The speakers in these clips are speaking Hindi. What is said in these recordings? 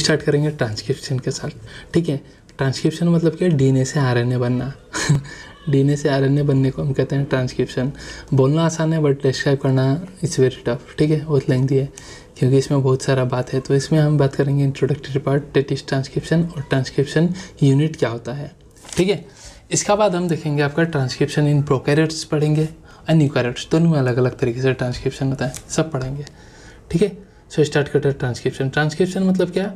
स्टार्ट करेंगे ट्रांसक्रिप्शन के साथ ठीक है ट्रांसक्रिप्शन मतलब क्या डीएनए से आरएनए बनना डीएनए से आरएनए बनने को हम कहते हैं ट्रांसक्रिप्शन बोलना आसान है बट डिस्क्राइब करना इट्स वेरी टफ ठीक है बहुत लेंथी है क्योंकि इसमें बहुत सारा बात है तो इसमें हम बात करेंगे इंट्रोडक्टरी पार्ट टेटिस ट्रांसक्रिप्शन और ट्रांसक्रिप्शन यूनिट क्या होता है ठीक है इसके बाद हम देखेंगे आपका ट्रांसक्रिप्शन इन प्रोकैरियोट्स पढ़ेंगे और न्यूकैरियोट्स दोनों में अलग अलग तरीके से ट्रांसक्रिप्शन होता है सब पढ़ेंगे ठीक है सो स्टार्ट करते हैं ट्रांसक्रिप्शन ट्रांसक्रिप्शन मतलब क्या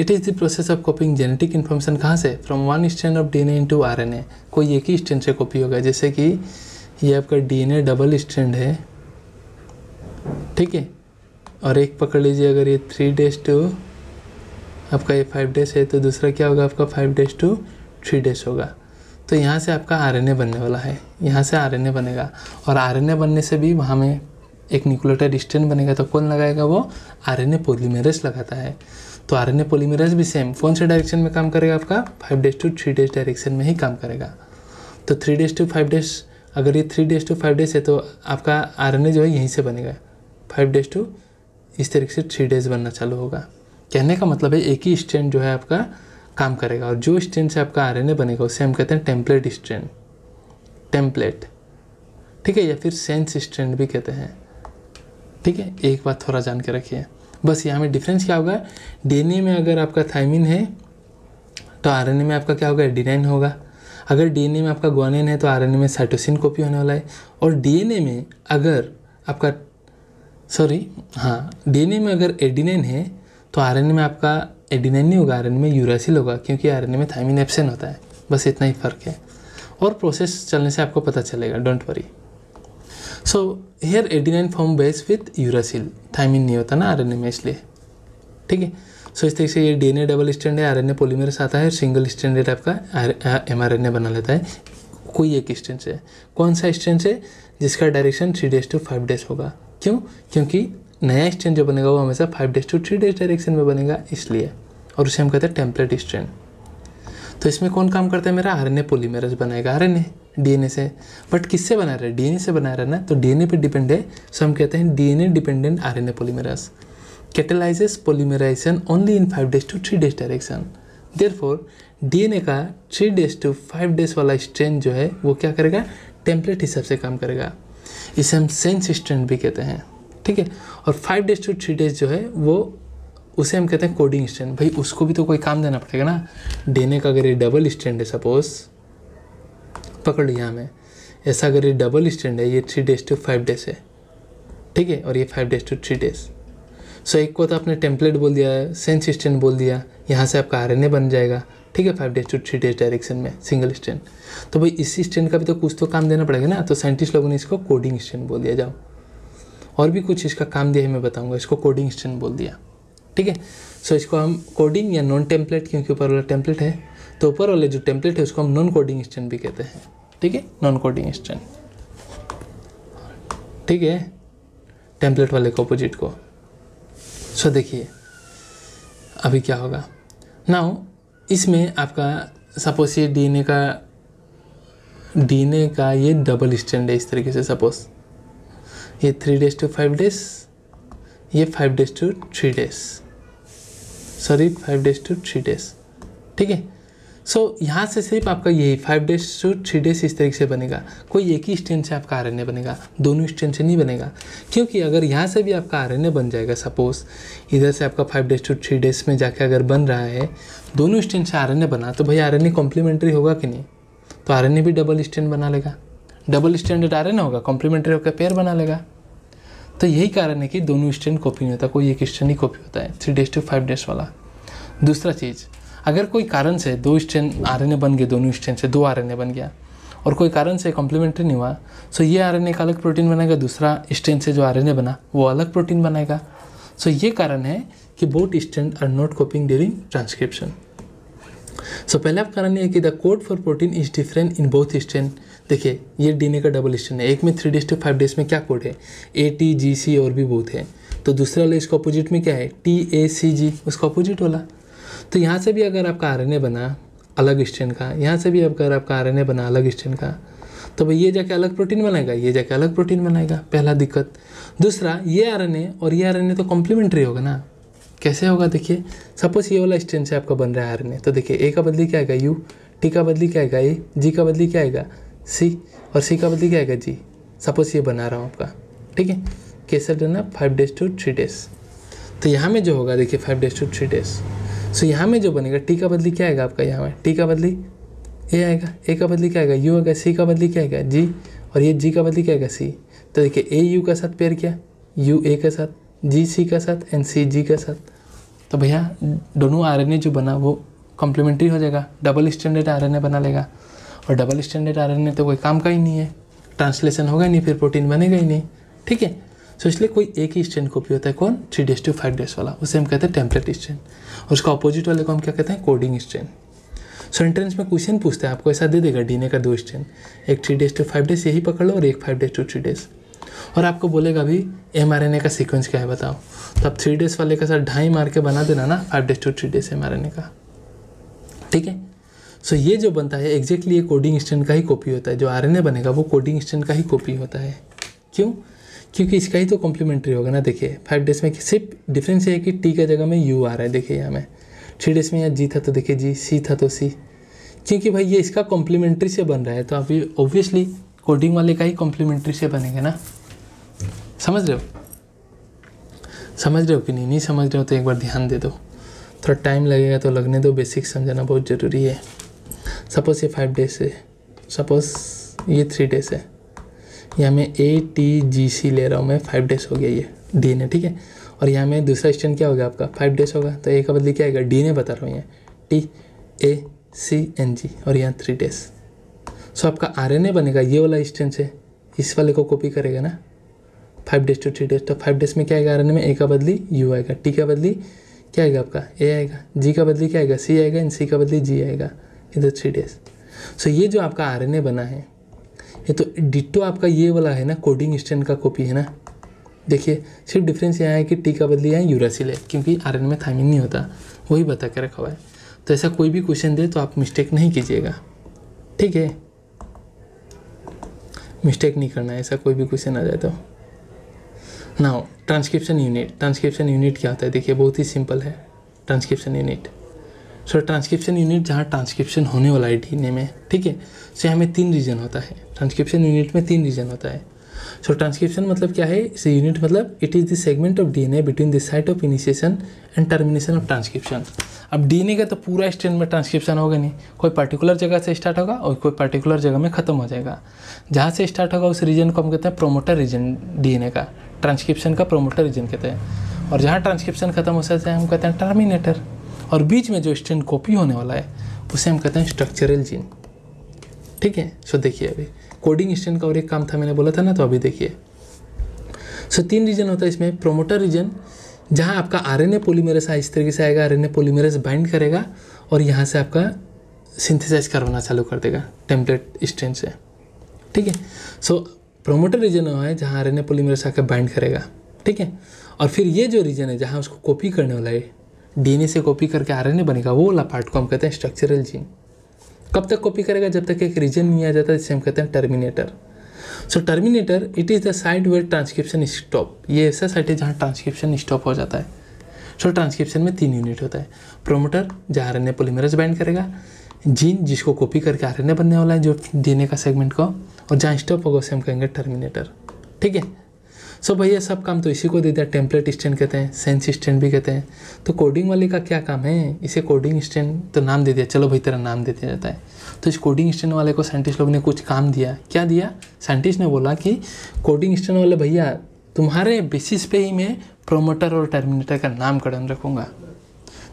it is the process of copying genetic information कहाँ से from one strand of D N A into R N A कोई एक ही स्टैंड से कॉपी होगा जैसे कि ये आपका D N A double strand है ठीक है और एक पकड़ लीजिए अगर ये थ्री डेज टू आपका ये फाइव डेज है तो दूसरा क्या होगा आपका five dash to three dash होगा तो यहाँ से आपका आर एन ए बनने वाला है यहाँ से आर एन ए बनेगा और आर एन ए बनने से भी वहाँ में एक न्यूक्लियोटाइड स्ट्रैंड बनेगा तो कौन लगाएगा वो आरएनए पॉलीमरेज लगाता है तो आरएनए पॉलीमरेज भी सेम कौन से डायरेक्शन में काम करेगा आपका five dash to three dash direction में ही काम करेगा तो three dash to five dash अगर ये three dash to five dash है तो आपका आर जो है यहीं से बनेगा फाइव डेज टू इस तरीके से थ्री डेज बनना चालू होगा कहने का मतलब है एक ही स्टैंड जो है आपका काम करेगा और जो स्टैंड से आपका आर बनेगा उसे हम कहते हैं टेम्पलेट स्टैंड टेम्पलेट ठीक है या फिर सेंस स्टैंड भी कहते हैं ठीक है एक बात थोड़ा जान के रखिए बस यहाँ में डिफरेंस क्या होगा डीएनए में अगर आपका थाइमिन है तो आर में आपका क्या होगा एडिनाइन होगा अगर डीएनए में आपका ग्वानिन है तो आर में साइटोसिन कॉपी होने वाला है और डीएनए में अगर आपका सॉरी हाँ डीएनए में अगर एडिनाइन है तो आर में आपका एडिनाइन नहीं होगा आरएनए में यूरासिल होगा क्योंकि आर में थाइमिन एबसेंट होता है बस इतना ही फ़र्क है और प्रोसेस चलने से आपको पता चलेगा don't worry So here 89 form base with uracil thymine नहीं होता ना आरएनए में इसलिए ठीक है सो इस तरीके से ये डीएनए डबल स्टैंड है आरएनए पॉलीमर्स आता है सिंगल स्टैंड टाइप का एमआरएनए बना लेता है कोई एक स्टेंस है कौन सा स्टेंस है जिसका direction three dash to five dash होगा क्यों क्योंकि नया स्टेंस जो बनेगा वो हमेशा five dash to three dash direction में बनेगा इसलिए और उसे हम कहते हैं टेम्पलेट स्ट्रेन तो इसमें कौन काम करता है मेरा आर एन ए पोलीमेरस बनाएगा आर एन ए डीएनए से बट किससे बना रहा है डीएनए से बना रहा है ना तो डीएनए पे डिपेंड है सो हम कहते हैं DNA dependent RNA polymerase catalyses polymerisation only in five dash to three dash direction therefore DNA का three dash to five dash वाला स्ट्रेन जो है वो क्या करेगा टेम्पलेट हिसाब से काम करेगा इसे हम सेंस स्ट्रेन भी कहते हैं ठीक है और five dash to three dash जो है वो उसे हम कहते हैं कोडिंग स्ट्रेंड भाई उसको भी तो कोई काम देना पड़ेगा ना डीएनए का अगर ये डबल स्ट्रेंड है सपोज़ पकड़ लिया हमें ऐसा अगर ये डबल स्टैंड है ये three dash to five dash है ठीक है और ये five dash to three dash so एक को तो आपने टेम्पलेट बोल दिया सेंस स्टैंड बोल दिया यहाँ से आपका आर बन जाएगा ठीक है five dash to three dash direction में सिंगल स्टैंड तो भाई इसी स्टैंड का भी तो कुछ तो काम देना पड़ेगा ना तो साइंटिस्ट लोगों ने इसको कोडिंग स्टैंड बोल दिया जाओ और भी कुछ इसका काम दिया है मैं बताऊँगा इसको कोडिंग स्टैंड बोल दिया ठीक है सो इसको हम कोडिंग या नॉन टेम्पलेट क्योंकि ऊपर वाला टेम्पलेट है तो ऊपर वाले जो टेम्पलेट है उसको हम नॉन कोडिंग स्टैंड भी कहते हैं ठीक है नॉन कोडिंग स्टैंड ठीक है टेम्पलेट वाले के अपोजिट को सो देखिए अभी क्या होगा नाउ इसमें आपका सपोज ये डीएनए का डीएनए का ये डबल स्टैंड है इस तरीके से सपोज ये three dash to five dash ये five dash to three dash sorry five dash to three dash ठीक है सो so, यहाँ से सिर्फ आपका यही five dash to three dash इस तरीके से बनेगा कोई एक ही स्टैंड से आपका आर बनेगा दोनों स्टैंड से नहीं बनेगा क्योंकि अगर यहाँ से भी आपका आर बन जाएगा सपोज इधर से आपका five dash to three dash में जाके अगर बन रहा है दोनों स्टैंड से आर बना तो भाई आर कॉम्प्लीमेंट्री होगा कि नहीं तो आर भी डबल स्टैंड बना लेगा डबल स्टैंडर्ड आर होगा कॉम्प्लीमेंट्री होकर पेयर बना लेगा तो यही कारण है कि दोनों स्टैंड कॉपी नहीं होता कोई एक स्टैंड ही कॉपी होता है three dash to five dash वाला दूसरा चीज़ अगर कोई कारण से दो स्ट्रेन आर बन गए दोनों स्ट्रेन से दो आर बन गया और कोई कारण से कॉम्प्लीमेंट्री नहीं हुआ सो ये आर का अलग प्रोटीन बनाएगा दूसरा स्ट्रेन से जो आर बना वो अलग प्रोटीन बनाएगा सो ये कारण है कि both strand are not copying during transcription so पहला कारण ये है कि the code for protein is different in both strand देखिए ये डीएनए का डबल स्ट्रेन है एक में three dash to five dash में क्या कोड है ए टी जी सी और भी बहुत है तो दूसरा वाला इसका अपोजिट में क्या है टी ए सी जी उसका अपोजिट वाला तो यहाँ से भी अगर आपका आर बना अलग स्ट्रेन का यहाँ से भी अगर आपका आर बना अलग स्ट्रेन का तो भाई ये जाके अलग प्रोटीन बनाएगा ये जाके अलग प्रोटीन बनाएगा पहला दिक्कत दूसरा ये आर और ये आर तो कॉम्प्लीमेंट्री होगा ना कैसे होगा देखिए सपोज ये वाला स्ट्रेन से आपका बन रहा है आर तो देखिए ए का बदली क्या आएगा यू टी का बदली क्या आएगा ए जी का बदली क्या आएगा सी और सी का बदली क्या आएगा जी सपोज ये बना रहा हूँ आपका ठीक है कैसे डना five dash to three dash तो यहाँ में जो होगा देखिए five dash to three dash so यहाँ में जो बनेगा टी का बदली क्या आएगा आपका यहाँ में टी का बदली ए आएगा ए का बदली क्या आएगा यू आएगा सी का बदली क्या आएगा जी और ये जी का बदली क्या आएगा सी तो देखिए ए यू का साथ पेयर क्या यू ए का साथ जी सी का साथ एंड सी जी का साथ तो भैया दोनों ए जो बना वो कॉम्प्लीमेंट्री हो जाएगा डबल स्टैंडर्ड ए बना लेगा और डबल स्टैंडर्ड ए तो कोई काम का ही नहीं है ट्रांसलेशन होगा नहीं फिर प्रोटीन बनेगा ही नहीं ठीक है सो इसलिए कोई एक ही स्टैंड कॉपी होता है कौन three dash to five dash वाला उसे हम कहते हैं टेम्पलेट स्टैंड और उसका अपोजिट वाले को हम क्या कहते हैं कोडिंग स्टैंड सो एंट्रेंस में क्वेश्चन पूछते हैं आपको ऐसा दे देगा डीने का दो स्टैंड एक three dash to five dash यही पकड़ लो और एक five dash to three dash और आपको बोलेगा अभी एम आर एन ए का सिक्वेंस क्या है बताओ तो आप थ्री डेज वाले के साथ ढाई मार के बना देना ना five dash to three dash M R N A का ठीक है सो ये जो बनता है एग्जैक्टली ये कोडिंग स्टैंड का ही कॉपी होता है जो आर एन ए बनेगा वो कोडिंग स्टैंड का ही कॉपी होता है क्यों क्योंकि इसका ही तो कॉम्प्लीमेंट्री होगा ना देखिए फाइव डेज में सिर्फ डिफरेंस ये है कि टी का जगह में यू आ रहा है देखिए यहाँ में थ्री डेज में यहाँ जी था तो देखिए जी सी था तो सी क्योंकि भाई ये इसका कॉम्प्लीमेंट्री से बन रहा है तो आप ये ऑब्वियसली कोडिंग वाले का ही कॉम्प्लीमेंट्री से बनेंगे ना समझ रहे हो समझ रहे हो कि नहीं नहीं समझ रहे हो तो एक बार ध्यान दे दो थोड़ा टाइम लगेगा तो लगने दो बेसिक समझाना बहुत ज़रूरी है सपोज़ ये फाइव डेज है सपोज़ ये थ्री डेज है यहाँ मैं ए टी जी सी ले रहा हूँ मैं फाइव डेज हो गया ये डी ने ठीक है और यहाँ में दूसरा स्टैंड क्या हो गया आपका फाइव डेज होगा तो ए का बदली क्या आएगा डी ने बता रहा हूँ यहाँ T A C N G और यहाँ थ्री डेज सो आपका आर एन ए बनेगा ये वाला स्टैंड से इस वाले को कॉपी करेगा ना five dash to three dash तो फाइव डेज में क्या आएगा आर एन ए में ए का बदली यू आएगा टी का बदली क्या आएगा आपका ए आएगा जी का बदली क्या आएगा सी आएगा एन सी का बदली जी आएगा इधर थ्री डेज सो ये जो आपका आर एन ए बना है ये तो डिटो आपका ये वाला है ना कोडिंग स्टैंड का कॉपी है ना देखिए सिर्फ डिफरेंस यहाँ है कि टी का बदली है यूरासिल है क्योंकि आर में थाइमिन नहीं होता वही बता के रखा हुआ है तो ऐसा कोई भी क्वेश्चन दे तो आप मिस्टेक नहीं कीजिएगा ठीक है मिस्टेक नहीं करना है ऐसा कोई भी क्वेश्चन आ जाए तो now transcription unit transcription unit क्या होता है देखिए बहुत ही सिंपल है transcription unit so transcription unit जहाँ ट्रांसक्रिप्शन होने वाला है डी में ठीक है यहाँ में तीन रीजन होता है ट्रांसक्रिप्शन यूनिट में तीन रीजन होता है सो so, ट्रांसक्रिप्शन मतलब क्या है इसे यूनिट मतलब it is the segment of DNA between the site of initiation and termination of transcription अब डीएनए का तो पूरा स्ट्रेन में ट्रांसक्रिप्शन होगा नहीं कोई पर्टिकुलर जगह से स्टार्ट होगा और कोई पर्टिकुलर जगह में खत्म हो जाएगा जहाँ से स्टार्ट होगा उस रीजन को हम कहते हैं प्रोमोटर रीजन डीएनए का ट्रांसक्रिप्शन का प्रोमोटर रीजन कहते हैं और जहाँ ट्रांसक्रिप्शन खत्म हो सकता है हम कहते हैं टर्मिनेटर और बीच में जो स्टैंड कॉपी होने वाला है उसे हम कहते हैं स्ट्रक्चरल जीन ठीक है सो देखिए अभी कोडिंग स्टैंड का और एक काम था मैंने बोला था ना तो अभी देखिए सो तीन रीजन होता है इसमें प्रोमोटर रीजन जहाँ आपका आर एन इस तरीके से आएगा आर एन पोलीमेरस बाइंड करेगा और यहाँ से आपका सिंथेसाइज करवाना चालू कर देगा टेम्पलेट स्टैंड से ठीक है सो प्रोमोटर रीजन वो है जहाँ आर एन पोलीमेरस आकर बाइंड करेगा ठीक है और फिर ये जो रीजन है जहाँ उसको कॉपी करने वाला है डीएनए से कॉपी करके आरएनए बनेगा वो वाला पार्ट को हम कहते हैं स्ट्रक्चरल जीन कब तक कॉपी करेगा जब तक एक रीजन नहीं आ जाता जिसे हम कहते हैं terminator so terminator it is the site where transcription stop ये ऐसा साइट है जहाँ ट्रांसक्रिप्शन स्टॉप हो जाता है सो so, ट्रांसक्रिप्शन में तीन यूनिट होता है प्रोमोटर जहाँ आर पोलीमरेज बाइंड करेगा जीन जिसको कॉपी करके आर बनने वाला है जो डीएनए का सेगमेंट को और जहाँ स्टॉप होगा उसे हम कहेंगे टर्मिनेटर ठीक है सो भैया सब काम तो इसी को दे दिया टेम्पलेट स्टैंड कहते हैं सेंस स्टैंड भी कहते हैं तो कोडिंग वाले का क्या काम है इसे कोडिंग स्टैंड तो नाम दे दिया चलो भाई तेरा नाम दे दिया जाता है तो इस कोडिंग स्टैंड वाले को साइंटिस्ट लोग ने कुछ काम दिया क्या दिया साइंटिस्ट ने बोला कि कोडिंग स्टैंड वाले भैया तुम्हारे बेसिस पे ही मैं प्रोमोटर और टर्मिनेटर का नामकरण रखूँगा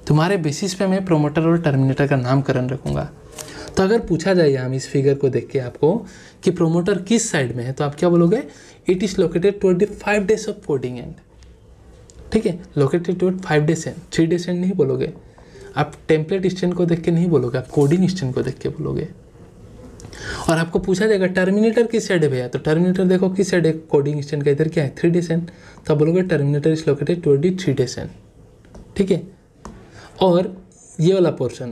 तुम्हारे बेसिस पे मैं प्रोमोटर और टर्मिनेटर का नामकरण रखूँगा तो अगर पूछा जाए हम इस फिगर को देख के आपको कि प्रोमोटर किस साइड में है तो आप क्या बोलोगे it is located toward the five dash of coding end ठीक है located toward five dash end three dash end नहीं बोलोगे आप टेम्पलेट स्टैंड को देख के नहीं बोलोगे आप कोडिंग स्टैंड को देख के बोलोगे और आपको पूछा जाएगा टर्मिनेटर किस साइड है भैया तो टर्मिनेटर देखो किस साइड है कोडिंग स्टैंड का इधर क्या है थ्री डेज एंड तो आप बोलोगे terminator is located toward three dash end ठीक है और ये वाला पोर्शन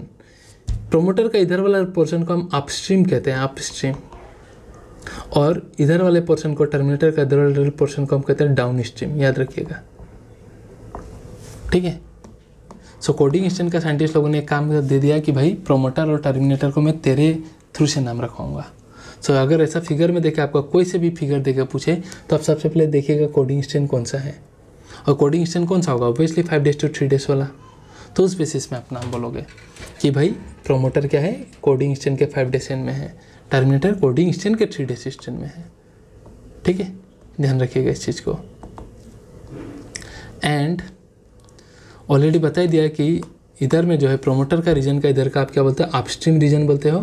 प्रोमोटर का इधर वाला पोर्शन को हम अपस्ट्रीम कहते हैं अपस्ट्रीम और इधर वाले पोर्शन को टर्मिनेटर का इधर वाले पोर्शन को हम कहते हैं डाउन स्ट्रीम याद रखिएगा ठीक है सो कोडिंग स्टेन का साइंटिस्ट लोगों ने एक काम दे दिया कि भाई प्रोमोटर और टर्मिनेटर को मैं तेरे थ्रू से नाम रखाऊंगा सो so, अगर ऐसा फिगर में देखे आपका कोई से भी फिगर देखे पूछे तो आप सबसे पहले देखिएगा कोडिंग स्टेन कौन सा है और कोडिंग स्टेन कौन सा होगा obviously five dash to three dash वाला तो उस बेसिस में आप नाम बोलोगे कि भाई प्रोमोटर क्या है कोडिंग स्टेन के फाइव डेज में है टर्मिनेटर कोडिंग स्टैंड के थ्री डे सिस्टम में है ठीक है ध्यान रखिएगा इस चीज़ को एंड ऑलरेडी बताई दिया कि इधर में जो है प्रोमोटर का रीजन का इधर का आप क्या बोलते हैं अपस्ट्रीम रीजन बोलते हो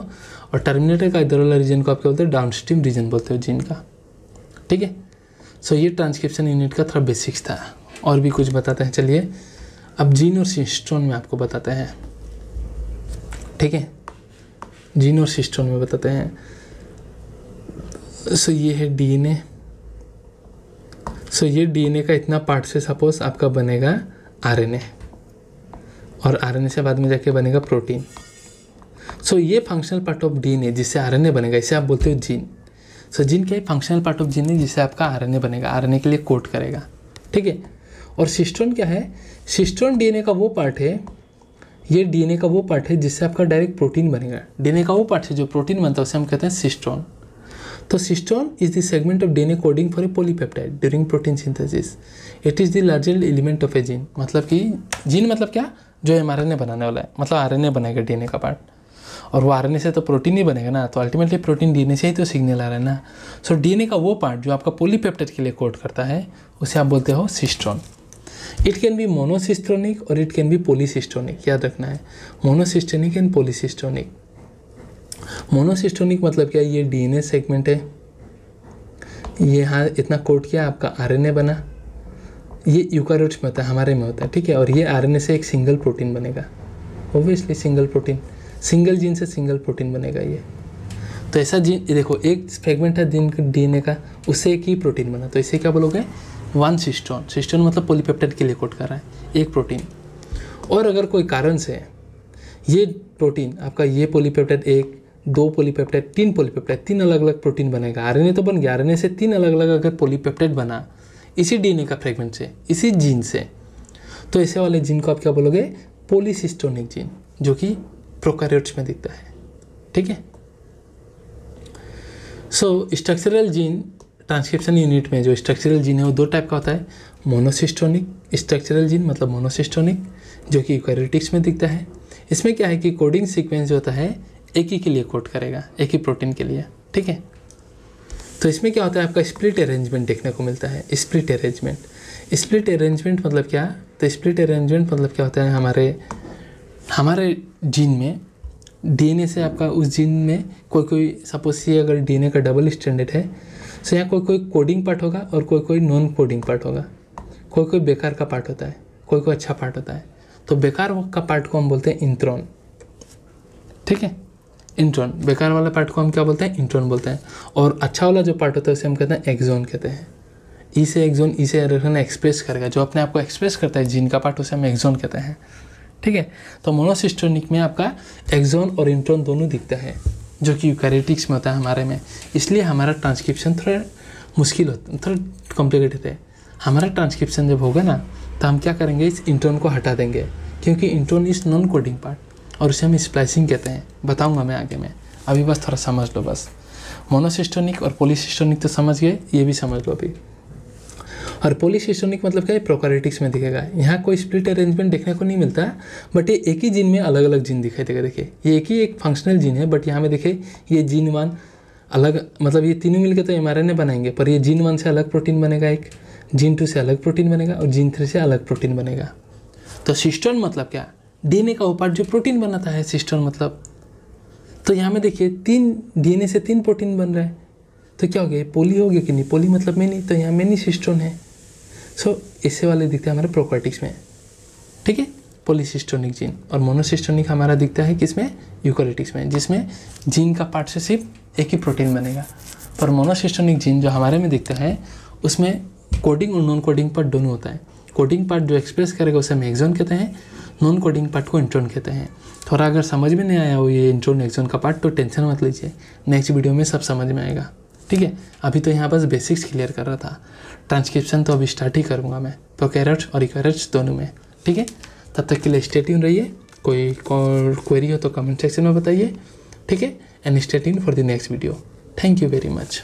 और टर्मिनेटर का इधर वाला रीजन को आप क्या बोलते डाउन डाउनस्ट्रीम रीजन बोलते हो जीन का ठीक है सो ये ट्रांसक्रिप्शन यूनिट का थोड़ा बेसिक्स था और भी कुछ बताते हैं चलिए अब जीन और सिंस्ट्रोन में आपको बताते हैं ठीक है जीन और सिस्टोन में बताते हैं सो ये है डीएनए सो ये डीएनए का इतना पार्ट से सपोज आपका बनेगा आरएनए और आरएनए से बाद में जाके बनेगा प्रोटीन सो ये फंक्शनल पार्ट ऑफ डीएनए जिससे आरएनए बनेगा इसे आप बोलते हो जीन सो जीन क्या है फंक्शनल पार्ट ऑफ जीन है जिससे आपका आरएनए बनेगा आरएनए के लिए कोट करेगा ठीक है और सिस्टोन क्या है सिस्टोन डीएनए का वो पार्ट है ये डीएनए का वो पार्ट है जिससे आपका डायरेक्ट प्रोटीन बनेगा डीएनए का वो पार्ट है जो प्रोटीन बनता है उसे हम कहते हैं सिस्ट्रॉन तो cistron is the segment of DNA coding for a polypeptide during protein synthesis it is the largest element of a gene मतलब कि जीन मतलब क्या जो एम आर बनाने वाला है मतलब आर एन ए बनाएगा डीएनए का पार्ट और वो आर से तो प्रोटीन ही बनेगा ना तो अल्टीमेटली प्रोटीन डीएनए से ही तो सिग्नल आ रहा है ना सो so, डीएनए का वो पार्ट जो आपका पोलीपेप्टाइड के लिए कोड करता है उसे आप बोलते हो cistron it can be monocistronic और इट कैन बी पोलिसिस्टोनिक याद रखना है मोनोसिस्टोनिक एंड पोलिसिस्टोनिक मोनोसिस्टोनिक मतलब क्या ये डीएनए सेगमेंट है ये हाँ इतना कोट किया आपका आरएनए बना ये यूकारोट्स में होता है हमारे में होता है ठीक है और ये आरएनए से एक सिंगल प्रोटीन बनेगा obviously single protein single gene से सिंगल प्रोटीन बनेगा ये तो ऐसा जीन देखो एक फ्रेगमेंट है जीन डी का उससे एक ही प्रोटीन बना तो इसे क्या बोलोगे वन सिस्टोन सिस्टोन मतलब पोलीपेप्टाइड के लिए कोट कर रहा है एक प्रोटीन और अगर कोई कारण से ये प्रोटीन आपका ये पोलीपेप्टाइड एक दो पोलीपेप्टाइड तीन पोलीपेप्टाइड तीन अलग अलग प्रोटीन बनेगा आर तो बन गया आर से तीन अलग अलग अगर पोलीपेप्टाइड बना इसी डीएनए का फ्रेगमेंट से इसी जीन से तो ऐसे वाले जीन को आप क्या बोलोगे पोलिसिस्टोनिक जीन जो कि प्रोकारियोट्स में दिखता है ठीक है so structural gene transcription unit में जो स्ट्रक्चरल जीन है वो दो टाइप का होता है मोनोसिस्टोनिक स्ट्रक्चरल जीन मतलब मोनोसिस्टोनिक जो कि यूकारियोटिक्स में दिखता है इसमें क्या है कि कोडिंग सीक्वेंस जो होता है एक ही के लिए कोड करेगा एक ही प्रोटीन के लिए ठीक है तो इसमें क्या होता है आपका स्प्लिट अरेंजमेंट देखने को मिलता है स्प्लिट अरेंजमेंट स्प्लिट अरेंजमेंट मतलब क्या तो स्प्लिट अरेंजमेंट मतलब क्या होता है हमारे हमारे जीन में डीएनए से आपका उस जीन में कोई कोई सपोज ये अगर डीएनए का डबल स्टैंडर्ड है सो यहाँ कोई कोई कोडिंग पार्ट होगा और कोई कोई नॉन कोडिंग पार्ट होगा कोई कोई बेकार का पार्ट होता है कोई कोई अच्छा पार्ट होता है तो बेकार का पार्ट को हम बोलते हैं इंट्रॉन ठीक है इंट्रॉन बेकार वाला पार्ट को हम क्या बोलते हैं इंट्रॉन बोलते हैं और अच्छा वाला जो पार्ट होता है उसे हम कहते हैं एक्जोन कहते हैं ई e से एक्जोन ई e से इलेक्ट्रॉन एक्सप्रेस करेगा जो अपने आप को एक्सप्रेस करता है जीन का पार्ट उसे हम एक्जोन कहते हैं ठीक है तो मोनोसिस्टोनिक में आपका एक्जोन और इंट्रॉन दोनों दिखता है जो कि यूकैरियोटिक्स में होता है हमारे में इसलिए हमारा ट्रांसक्रिप्शन थोड़ा मुश्किल होता थोड़ा कॉम्प्लिकेटेड है हमारा ट्रांसक्रिप्शन जब होगा ना तो हम क्या करेंगे इस इंटोन को हटा देंगे क्योंकि इंटोन इस नॉन कोडिंग पार्ट और उसे हम स्प्लाइसिंग कहते हैं बताऊँगा मैं आगे में अभी बस थोड़ा समझ लो बस मोनोसिस्टोनिक और पोलिसिस्टोनिक तो समझ गए ये भी समझ लो अभी और पोलिसिसोनिक मतलब क्या है प्रोकारिटिक्स में दिखेगा यहाँ कोई स्प्लिट अरेंजमेंट देखने को नहीं मिलता बट ये एक ही जीन में अलग अलग जीन दिखाई देगा देखिए ये एक ही एक फंक्शनल जीन है बट यहाँ में देखिए ये जीन वन अलग मतलब ये तीनों मिलकर तो एम बनाएंगे पर ये जीन वन से अलग प्रोटीन बनेगा एक जीन टू से अलग प्रोटीन बनेगा और जीन थ्री से अलग प्रोटीन बनेगा तो सिस्टोन मतलब क्या डीएनए का उपार्ट जो प्रोटीन बनाता है सिस्टोन मतलब तो यहाँ में देखिए तीन डीएनए से तीन प्रोटीन बन रहा है तो क्या हो गया पोली हो गया कि नहीं पोली मतलब मैनी तो यहाँ मैनी सिस्टोन है सो so, इससे वाले दिखते हैं हमारे प्रोकॉटिक्स में ठीक है पोलिसिस्टोनिक जीन और मोनोसिस्टोनिक हमारा दिखता है किसमें यूकोरेटिक्स में जिसमें जीन का पार्ट से सिर्फ एक ही प्रोटीन बनेगा पर मोनोसिस्टोनिक जीन जो हमारे में दिखता है उसमें कोडिंग और नॉन कोडिंग पार्ट दोनों होता है कोडिंग पार्ट जो एक्सप्रेस करेगा उसे हम एक्जोन कहते हैं नॉन कोडिंग पार्ट को इंट्रोन कहते हैं थोड़ा अगर समझ में नहीं आया हो ये इंट्रोन एक्जोन का पार्ट तो टेंशन मत लीजिए नेक्स्ट वीडियो में सब समझ में आएगा ठीक है अभी तो यहाँ बस बेसिक्स क्लियर कर रहा था ट्रांसक्रिप्शन तो अभी स्टार्ट ही करूँगा मैं प्रोकेरट्स और इक्वेरट्स दोनों में ठीक है तब तक के लिए स्टेटिन रहिए कोई क्वेरी हो तो कमेंट सेक्शन में बताइए ठीक है and stay tuned for the next video thank you very much